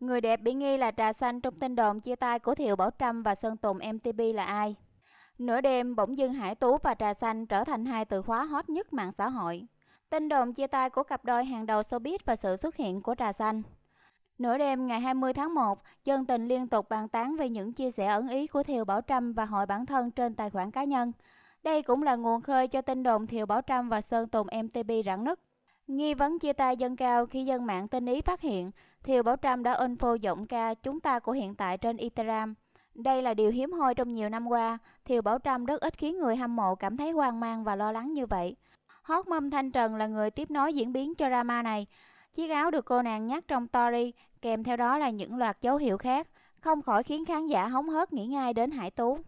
Người đẹp bị nghi là trà xanh trong tin đồn chia tay của Thiệu Bảo Trâm và Sơn Tùng MTP là ai? Nửa đêm bỗng dưng Hải Tú và trà xanh trở thành hai từ khóa hot nhất mạng xã hội. Tin đồn chia tay của cặp đôi hàng đầu showbiz và sự xuất hiện của trà xanh. Nửa đêm ngày 20 tháng 1, dân tình liên tục bàn tán về những chia sẻ ẩn ý của Thiều Bảo Trâm và hội bản thân trên tài khoản cá nhân. Đây cũng là nguồn khơi cho tin đồn Thiều Bảo Trâm và Sơn Tùng MTP rạn nứt. Nghi vấn chia tay dân cao khi dân mạng tên Ý phát hiện, Thiều Bảo Trâm đã info giọng ca chúng ta của hiện tại trên Instagram. Đây là điều hiếm hoi trong nhiều năm qua, Thiều Bảo Trâm rất ít khiến người hâm mộ cảm thấy hoang mang và lo lắng như vậy. Hót mâm Thanh Trần là người tiếp nối diễn biến cho drama này. Chiếc áo được cô nàng nhắc trong story, kèm theo đó là những loạt dấu hiệu khác, không khỏi khiến khán giả hóng hớt nghĩ ngay đến Hải Tú.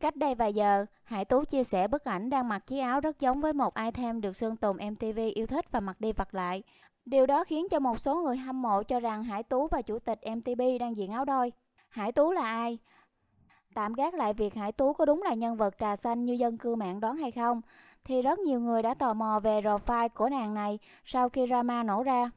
Cách đây vài giờ, Hải Tú chia sẻ bức ảnh đang mặc chiếc áo rất giống với một item được Sơn Tùng MTV yêu thích và mặc đi vặt lại. Điều đó khiến cho một số người hâm mộ cho rằng Hải Tú và chủ tịch MTV đang diện áo đôi. Hải Tú là ai? Tạm gác lại việc Hải Tú có đúng là nhân vật trà xanh như dân cư mạng đoán hay không, thì rất nhiều người đã tò mò về profile của nàng này sau khi drama nổ ra.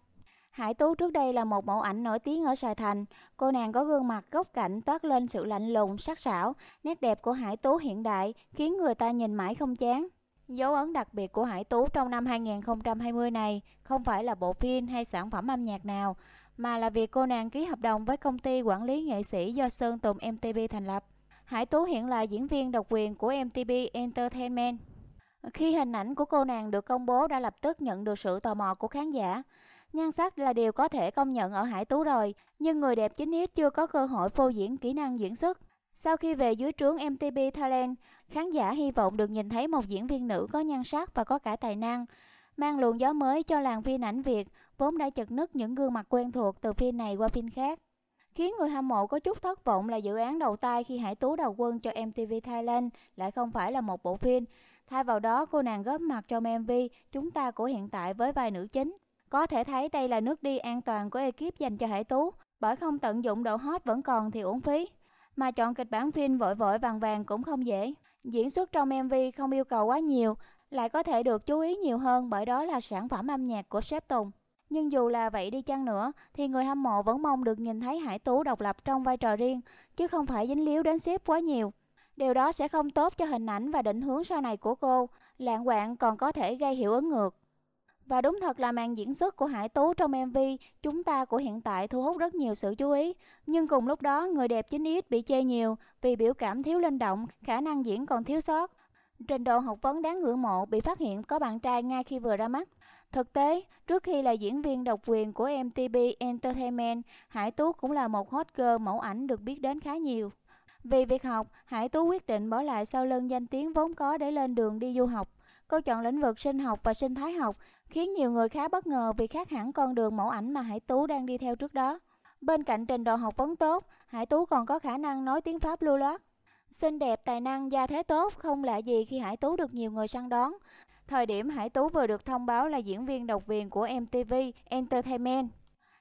Hải Tú trước đây là một mẫu ảnh nổi tiếng ở Sài Thành. Cô nàng có gương mặt góc cạnh toát lên sự lạnh lùng, sắc sảo. Nét đẹp của Hải Tú hiện đại khiến người ta nhìn mãi không chán. Dấu ấn đặc biệt của Hải Tú trong năm 2020 này không phải là bộ phim hay sản phẩm âm nhạc nào, mà là việc cô nàng ký hợp đồng với công ty quản lý nghệ sĩ do Sơn Tùng MTV thành lập. Hải Tú hiện là diễn viên độc quyền của MTV Entertainment. Khi hình ảnh của cô nàng được công bố đã lập tức nhận được sự tò mò của khán giả. Nhan sắc là điều có thể công nhận ở Hải Tú rồi, nhưng người đẹp chính ít chưa có cơ hội phô diễn kỹ năng diễn xuất. Sau khi về dưới trướng MTP Thailand, khán giả hy vọng được nhìn thấy một diễn viên nữ có nhan sắc và có cả tài năng, mang luồng gió mới cho làng phim ảnh Việt, vốn đã chật nứt những gương mặt quen thuộc từ phim này qua phim khác. Khiến người hâm mộ có chút thất vọng là dự án đầu tay khi Hải Tú đầu quân cho MTV Thailand lại không phải là một bộ phim. Thay vào đó, cô nàng góp mặt trong MV Chúng ta của hiện tại với vai nữ chính. Có thể thấy đây là nước đi an toàn của ekip dành cho Hải Tú, bởi không tận dụng độ hot vẫn còn thì uổng phí. Mà chọn kịch bản phim vội vội vàng vàng cũng không dễ. Diễn xuất trong MV không yêu cầu quá nhiều, lại có thể được chú ý nhiều hơn bởi đó là sản phẩm âm nhạc của sếp Tùng. Nhưng dù là vậy đi chăng nữa thì người hâm mộ vẫn mong được nhìn thấy Hải Tú độc lập trong vai trò riêng chứ không phải dính líu đến sếp quá nhiều. Điều đó sẽ không tốt cho hình ảnh và định hướng sau này của cô. Lạng quạng còn có thể gây hiệu ứng ngược. Và đúng thật là màn diễn xuất của Hải Tú trong MV Chúng ta của hiện tại thu hút rất nhiều sự chú ý. Nhưng cùng lúc đó, người đẹp chính ít bị chê nhiều vì biểu cảm thiếu linh động, khả năng diễn còn thiếu sót. Trình độ học vấn đáng ngưỡng mộ bị phát hiện có bạn trai ngay khi vừa ra mắt. Thực tế, trước khi là diễn viên độc quyền của MTB Entertainment, Hải Tú cũng là một hot girl mẫu ảnh được biết đến khá nhiều. Vì việc học, Hải Tú quyết định bỏ lại sau lưng danh tiếng vốn có để lên đường đi du học. Cô chọn lĩnh vực sinh học và sinh thái học, khiến nhiều người khá bất ngờ vì khác hẳn con đường mẫu ảnh mà Hải Tú đang đi theo trước đó. Bên cạnh trình độ học vấn tốt, Hải Tú còn có khả năng nói tiếng Pháp lưu loát. Xinh đẹp, tài năng, gia thế tốt không lạ gì khi Hải Tú được nhiều người săn đón. Thời điểm Hải Tú vừa được thông báo là diễn viên độc viên của MTV Entertainment.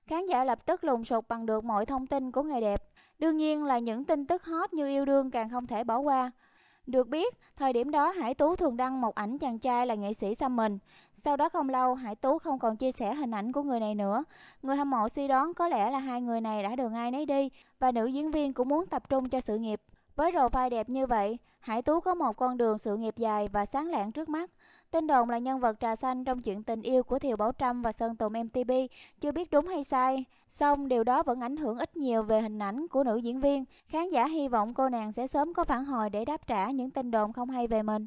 Khán giả lập tức lùng sục bằng được mọi thông tin của người đẹp. Đương nhiên là những tin tức hot như yêu đương càng không thể bỏ qua. Được biết, thời điểm đó Hải Tú thường đăng một ảnh chàng trai là nghệ sĩ xăm mình. Sau đó không lâu, Hải Tú không còn chia sẻ hình ảnh của người này nữa. Người hâm mộ suy đoán có lẽ là hai người này đã đường ai nấy đi và nữ diễn viên cũng muốn tập trung cho sự nghiệp. Với rầu vai đẹp như vậy, Hải Tú có một con đường sự nghiệp dài và sáng lạng trước mắt. Tin đồn là nhân vật trà xanh trong chuyện tình yêu của Thiều Bảo Trâm và Sơn Tùng MTP, chưa biết đúng hay sai. Song điều đó vẫn ảnh hưởng ít nhiều về hình ảnh của nữ diễn viên. Khán giả hy vọng cô nàng sẽ sớm có phản hồi để đáp trả những tin đồn không hay về mình.